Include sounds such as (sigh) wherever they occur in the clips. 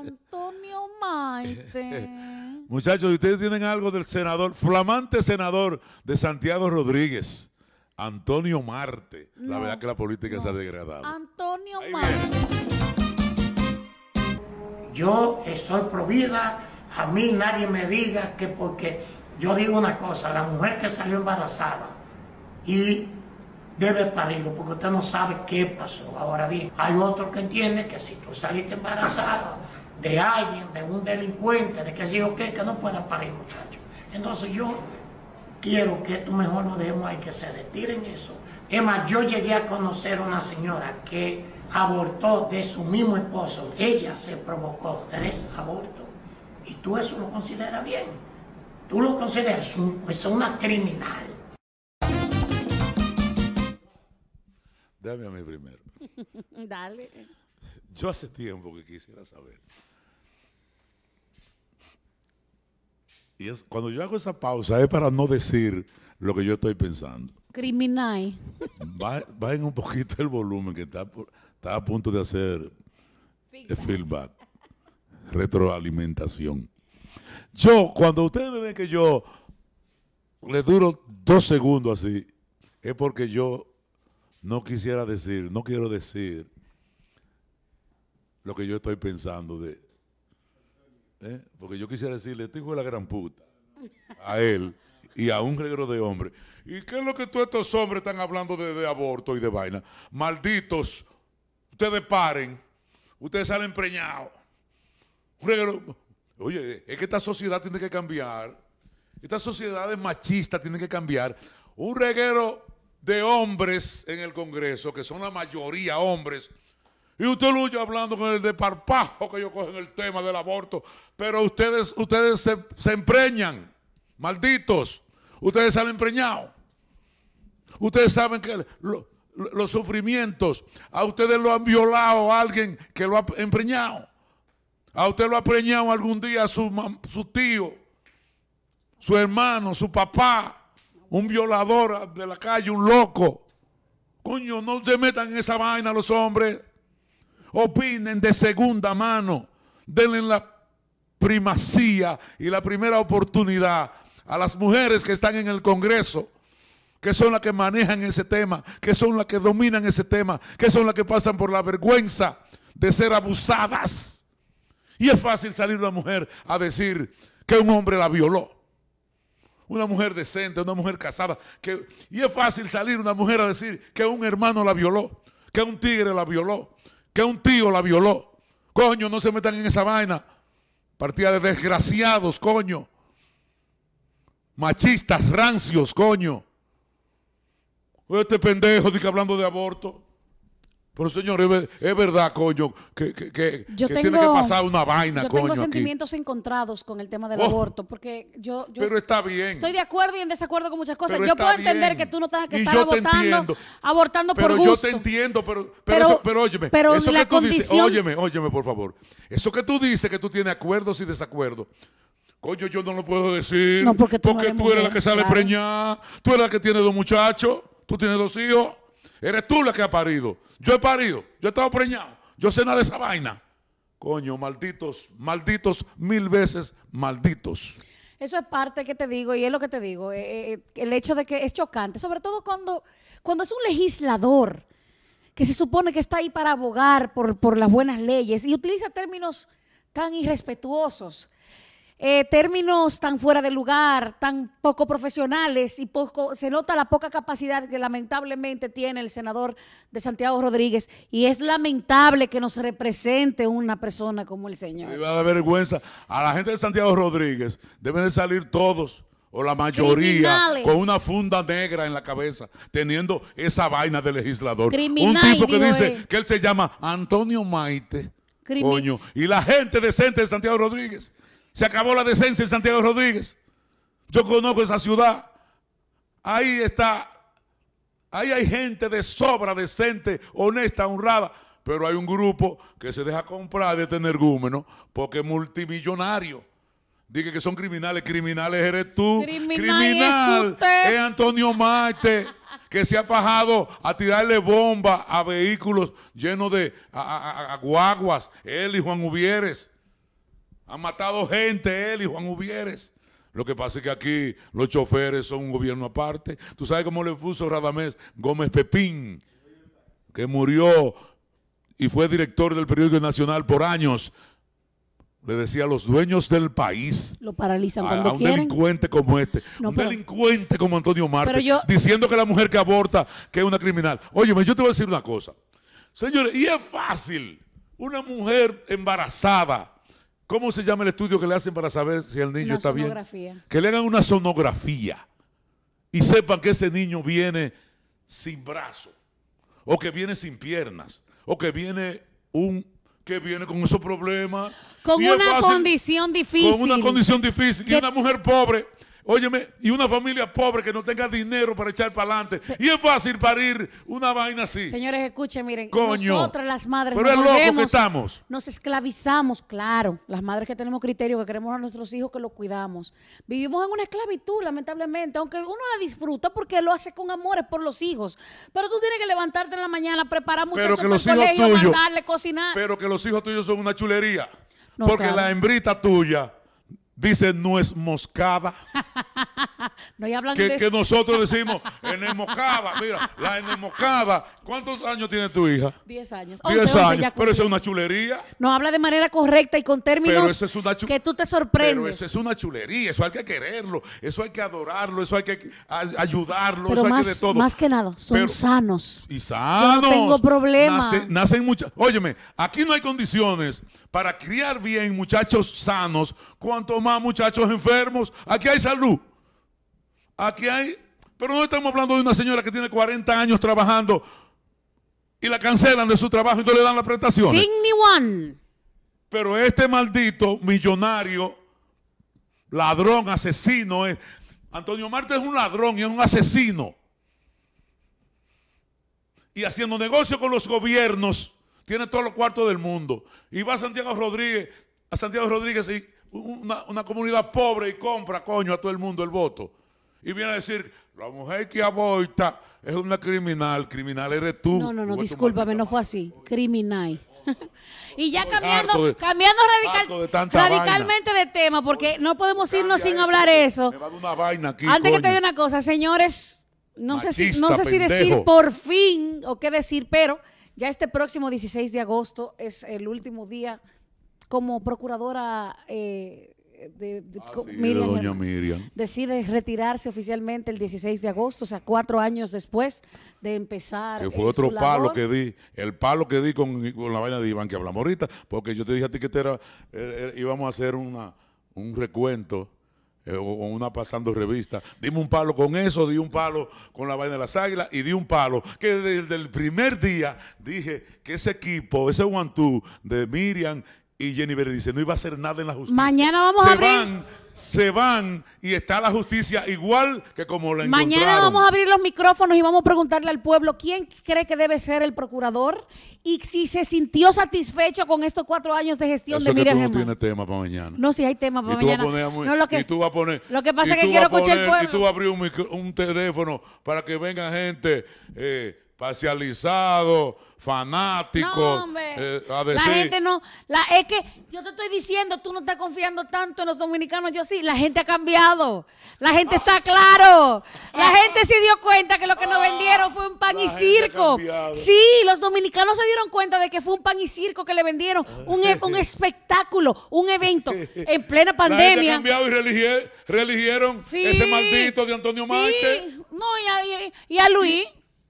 Antonio Maite. (laughs) Muchachos, ustedes tienen algo del senador, flamante senador de Santiago Rodríguez, Antonio Marte. la verdad que la política se ha degradado. Antonio Marte. Yo soy provida, a mí nadie me diga que porque yo digo una cosa, la mujer que salió embarazada y debe parirlo, porque usted no sabe qué pasó. Ahora bien, hay otro que entiende que si tú saliste embarazada de alguien, de un delincuente, de que sí, o que no pueda parir, muchacho. Entonces yo quiero que tú mejor lo dejemos ahí, que se retiren eso. Es más, yo llegué a conocer una señora que abortó de su mismo esposo. Ella se provocó tres abortos. Y tú eso lo consideras bien. Tú lo consideras pues, una criminal. Dame a mí primero. (laughs) Dale. Yo hace tiempo que quisiera saber Y es, cuando yo hago esa pausa es para no decir lo que yo estoy pensando. Criminal. Bajen un poquito el volumen que está, a punto de hacer eh, feedback. feedback, retroalimentación. Yo, cuando ustedes me ven que yo le duro dos segundos así, es porque yo no quisiera decir, no quiero decir lo que yo estoy pensando de, ¿eh? porque yo quisiera decirle, este hijo de la gran puta, a él y a un reguero de hombres. ¿Y qué es lo que todos estos hombres están hablando de, aborto y de vaina? Malditos, ustedes paren, ustedes salen preñados. Oye, es que esta sociedad tiene que cambiar. Esta sociedad es machista, tiene que cambiar. Un reguero de hombres en el Congreso, que son la mayoría hombres, y usted lucha hablando con el de parpajo que yo cojo en el tema del aborto. Pero ustedes, ustedes se, empreñan, malditos. Ustedes se han empreñado. Ustedes saben que los sufrimientos, a ustedes lo han violado alguien que lo ha empreñado. A usted lo ha preñado algún día su, su tío, su hermano, su papá, un violador de la calle, un loco. Coño, no se metan en esa vaina los hombres opinen de segunda mano, denle la primacía y la primera oportunidad a las mujeres que están en el Congreso, que son las que manejan ese tema, que son las que dominan ese tema, que son las que pasan por la vergüenza de ser abusadas. Y es fácil salir una mujer a decir que un hombre la violó. Una mujer decente, una mujer casada. Que, y es fácil salir una mujer a decir que un hermano la violó, que un tigre la violó, que un tío la violó. Coño, no se metan en esa vaina. Partida de desgraciados, coño. Machistas, rancios, coño. Este pendejo de que hablando de aborto. Pero señor, es, verdad, coño, que, que, tiene que pasar una vaina, coño. Yo tengo sentimientos encontrados con el tema del oh. aborto, porque yo, Pero está bien. Estoy de acuerdo y en desacuerdo con muchas cosas. yo puedo entender que tú no tengas que estar abortando, abortando por gusto. Pero yo te entiendo, pero, pero, pero, pero óyeme, eso que tú dices, óyeme, óyeme, por favor. Eso que tú dices que tú tienes acuerdos y desacuerdos. Coño, yo no lo puedo decir. No, porque tú, porque eres, la que sale preñada, tú eres la que tiene dos muchachos, tú tienes dos hijos. Eres tú la que ha parido. Yo he parido. Yo he estado preñado. Yo sé nada de esa vaina. Coño, malditos, malditos, mil veces malditos. Eso es parte que te digo y es lo que te digo. Eh, eh, eh, el hecho de que es chocante, sobre todo cuando, cuando es un legislador que se supone que está ahí para abogar por, por las buenas leyes y utiliza términos tan irrespetuosos eh, términos tan fuera de lugar, tan poco profesionales y poco, se nota la poca capacidad que lamentablemente tiene el senador de Santiago Rodríguez y es lamentable que nos represente una persona como el señor. Me dar vergüenza. A la gente de Santiago Rodríguez deben de salir todos o la mayoría con una funda negra en la cabeza, teniendo esa vaina de legislador. Un tipo que dice que él se llama Antonio Maite. coño, y la gente decente de Santiago Rodríguez se acabó la decencia en Santiago Rodríguez. Yo conozco esa ciudad. Ahí está. Ahí hay gente de sobra, decente, honesta, honrada. Pero hay un grupo que se deja comprar de tener gúmenos porque es multimillonario. Dije que son criminales. Criminales eres tú. Criminal, es, Antonio Marte. que se ha fajado a tirarle bomba a vehículos llenos de aguaguas. guaguas, él y Juan Hubieres. Han matado gente él y Juan Uvieres. Lo que pasa es que aquí los choferes son un gobierno aparte. ¿Tú sabes cómo le puso Radamés Gómez Pepín? Que murió y fue director del periódico Nacional por años. Le decía a los dueños del país. Lo paralizan a, cuando a un delincuente como este. un delincuente como Antonio Marte. diciendo que la mujer que aborta que es una criminal. Óyeme, yo te voy a decir una cosa. Señores, y es fácil. Una mujer embarazada ¿Cómo se llama el estudio que le hacen para saber si el niño una está sonografía. bien? Que le hagan una sonografía y sepan que ese niño viene sin brazo, o que viene sin piernas, o que viene un que viene con esos problemas. Con una condición difícil. Con una condición difícil. y una mujer pobre Óyeme, y una familia pobre que no tenga dinero para echar para adelante. y es fácil parir una vaina así. Señores, escuchen, miren, Coño. nosotras las madres nos, nos esclavizamos, claro. Las madres que tenemos criterio, que queremos a nuestros hijos, que los cuidamos. Vivimos en una esclavitud, lamentablemente, aunque uno la disfruta porque lo hace con amores por los hijos. Pero tú tienes que levantarte en la mañana, preparar mucho pero cocinar. Pero que los hijos tuyos son una chulería. porque la hembrita tuya dice no es moscada. (laughs) no, que, de... que, nosotros (laughs) decimos moscada, Mira, la moscada, ¿Cuántos años tiene tu hija? Diez años. Diez años. Pero eso es una chulería. No habla de manera correcta y con términos que tú te sorprendes. Pero eso es una chulería. Eso hay que quererlo. Eso hay que adorarlo. Eso hay que ayudarlo. Pero eso más, hay que de todo. más que nada, son sanos. Y sanos. Yo no tengo problema. Nacen, nacen muchas. Óyeme, aquí no hay condiciones para criar bien muchachos sanos. Cuanto más muchachos enfermos. Aquí hay salud. Aquí hay... Pero no estamos hablando de una señora que tiene 40 años trabajando y la cancelan de su trabajo y no le dan la prestación. Pero este maldito millonario, ladrón, asesino, es... Eh. Antonio Marte es un ladrón y es un asesino. Y haciendo negocio con los gobiernos, tiene todos los cuartos del mundo. Y va Santiago Rodríguez, a Santiago Rodríguez y una, comunidad pobre y compra, coño, a todo el mundo el voto. Y viene a decir, la mujer que aborta es una criminal, criminal eres tú. No, no, no, discúlpame, no fue así. Criminal. (laughs) y ya cambiando, cambiando radicalmente de tema, porque no podemos irnos sin hablar eso. de una Antes que te diga una cosa, señores, no sé, si, no sé si decir por fin o qué decir, pero ya este próximo 16 de agosto es el último día como procuradora eh, de, ah, Miriam, decide retirarse oficialmente el 16 de agosto, o sea, cuatro años después de empezar. Que fue otro palo que di, el palo que di con, la vaina de Iván que hablamos ahorita, porque yo te dije a ti que era, er, er, íbamos a hacer un recuento. Eh, o, una pasando revista. Dime un palo con eso, di un palo con la vaina de las águilas y di un palo. Que desde el primer día dije que ese equipo, ese one-two de Miriam y Jennifer dice, no iba a hacer nada en la justicia. Mañana vamos a abrir. Van, se van y está la justicia igual que como la Mañana vamos a abrir los micrófonos y vamos a preguntarle al pueblo quién cree que debe ser el procurador y si se sintió satisfecho con estos cuatro años de gestión Eso de Miriam no tiene tema para mañana. No, si hay tema para mañana. y tú vas a poner. Lo que pasa es que quiero escuchar el pueblo. Y tú vas a abrir un, teléfono para que venga gente... Eh, parcializado, fanático. Eh, la gente no, es que yo te estoy diciendo, tú no estás confiando tanto en los dominicanos, yo sí, la gente ha cambiado, la gente está ah. claro, la gente se dio cuenta que lo que nos ah. vendieron fue un pan y circo. Sí, los dominicanos se dieron cuenta de que fue un pan y circo que le vendieron, un, e, un espectáculo, un evento (laughs) en plena pandemia. La gente cambiado y reeligieron religieron ese maldito de Antonio sí, Maite. No, y a, y a Luis.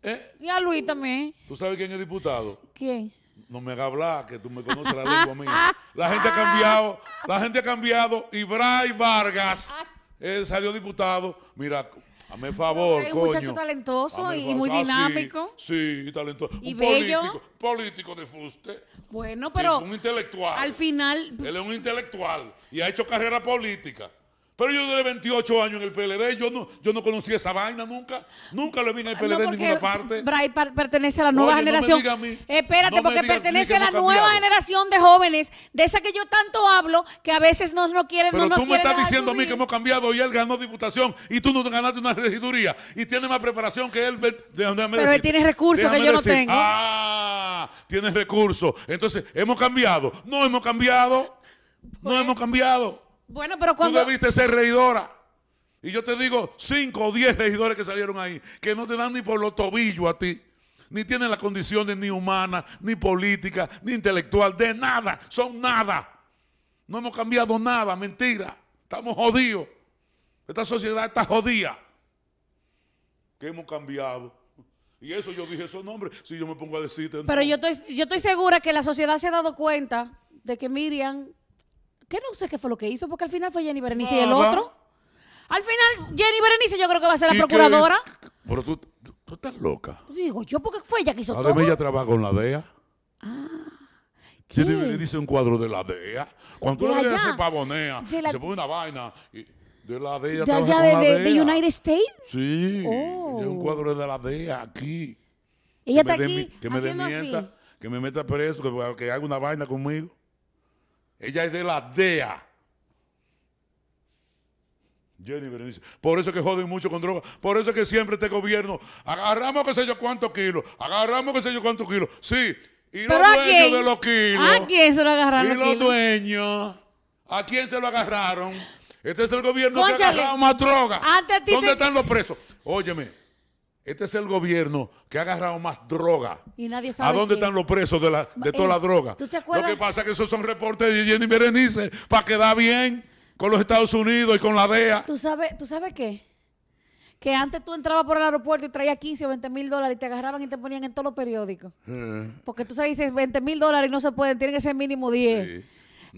¿Eh? Y a Luis también. ¿Tú sabes quién es diputado? ¿Quién? No me haga hablar, que tú me conoces la lengua mía. La gente ha cambiado, la gente ha cambiado. Y Bray Vargas él salió diputado. Mira, Hazme favor, coño. Un muchacho talentoso y, muy ah, dinámico. sí, talentoso. Y un bello. político, político de fuste. Bueno, pero. Un intelectual. Al final. Él es un intelectual y ha hecho carrera política. Pero yo duré 28 años en el PLD, yo no, yo no conocí esa vaina nunca, nunca lo vi en el ah, PLD en ninguna parte. Bray pertenece a la nueva generación. Espérate, porque pertenece a la nueva generación de jóvenes, de esa que yo tanto hablo, que a veces nos no quieren. Pero tú me estás diciendo a mí que hemos cambiado y él ganó diputación y tú no ganaste una regiduría y tiene más preparación que él. Pero él tiene recursos que yo no tengo. Ah, tienes recursos. Entonces, ¿hemos cambiado? No hemos cambiado. No pues, hemos cambiado. Bueno, pero cuando... Tú debiste ser reidora Y yo te digo, cinco o diez regidores que salieron ahí, que no te dan ni por los tobillos a ti. Ni tienen las condiciones ni humanas, ni política, ni intelectual, de nada. Son nada. No hemos cambiado nada, mentira. Estamos jodidos. Esta sociedad está jodida. ¿Qué hemos cambiado. Y eso yo dije esos nombres, si yo me pongo a decirte. Pero yo, yo estoy segura que la sociedad se ha dado cuenta de que Miriam que no sé qué fue lo que hizo, porque al final fue Jenny Berenice y el ah, otro. Al final, Jenny Berenice yo creo que va a ser la procuradora. Pero tú, tú- estás loca. Digo, yo porque fue ella que hizo todo. Además, ella trabaja con la DEA. Ah. Jenny dice un cuadro de la DEA. Cuando tú De la DEA se pavonea, se pone una vaina. de la DEA. De allá de, United States. Sí, de un oh. cuadro de la DEA aquí. Ella está aquí que me desmienta, que me meta preso, que haga una vaina conmigo. Ella es de la DEA. Jenny Berenice. Por eso que joden mucho con droga. Por eso que siempre este gobierno agarramos que sé yo cuántos kilos. Agarramos que sé yo cuántos kilos. Sí. Y los dueños de los kilos. ¿A quién se lo agarraron? Y los dueños. ¿A quién se lo agarraron? Este es el gobierno que agarraba más droga. ¿Dónde están los presos? Óyeme. Este es el gobierno que ha agarrado más droga. Y nadie sabe. ¿A dónde están los presos de, toda la eh, droga? Lo que pasa es que esos son reportes de Jenny Berenice para quedar bien con los Estados Unidos y con la DEA. ¿Tú sabes, ¿tú sabes qué? Que antes tú entrabas por el aeropuerto y traías 15 o 20 mil dólares y te agarraban y te ponían en todos los periódicos. Eh. Porque tú sabes, dices 20 mil dólares y no se pueden, tienen ese mínimo 10.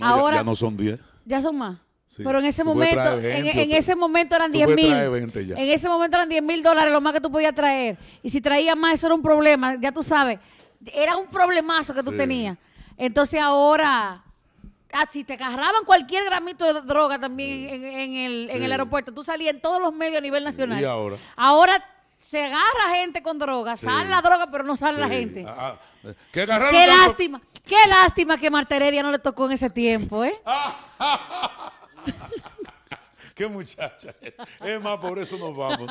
Ahora, ya no son 10. Ya son más pero en ese momento, en, ese momento eran 10 mil. En ese momento eran 10 mil dólares lo más que tú podías traer. Y si traías más, eso era un problema, ya tú sabes. Era un problemazo que tú tenías. Entonces ahora, ah, si te agarraban cualquier gramito de droga también en, el, en el aeropuerto, tú salías en todos los medios a nivel nacional. Y ahora. Ahora se agarra gente con droga, sale la droga, pero no sale la gente. Ah, ah. ¿qué, lástima, qué lástima que Marta Heredia no le tocó en ese tiempo, ¿eh? (laughs) (laughs) Qué muchacha. Es más, por eso nos vamos.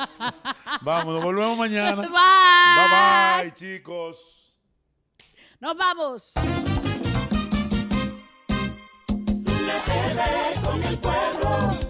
Vamos, nos volvemos mañana. (laughs) Bye. Bye chicos. Nos vamos.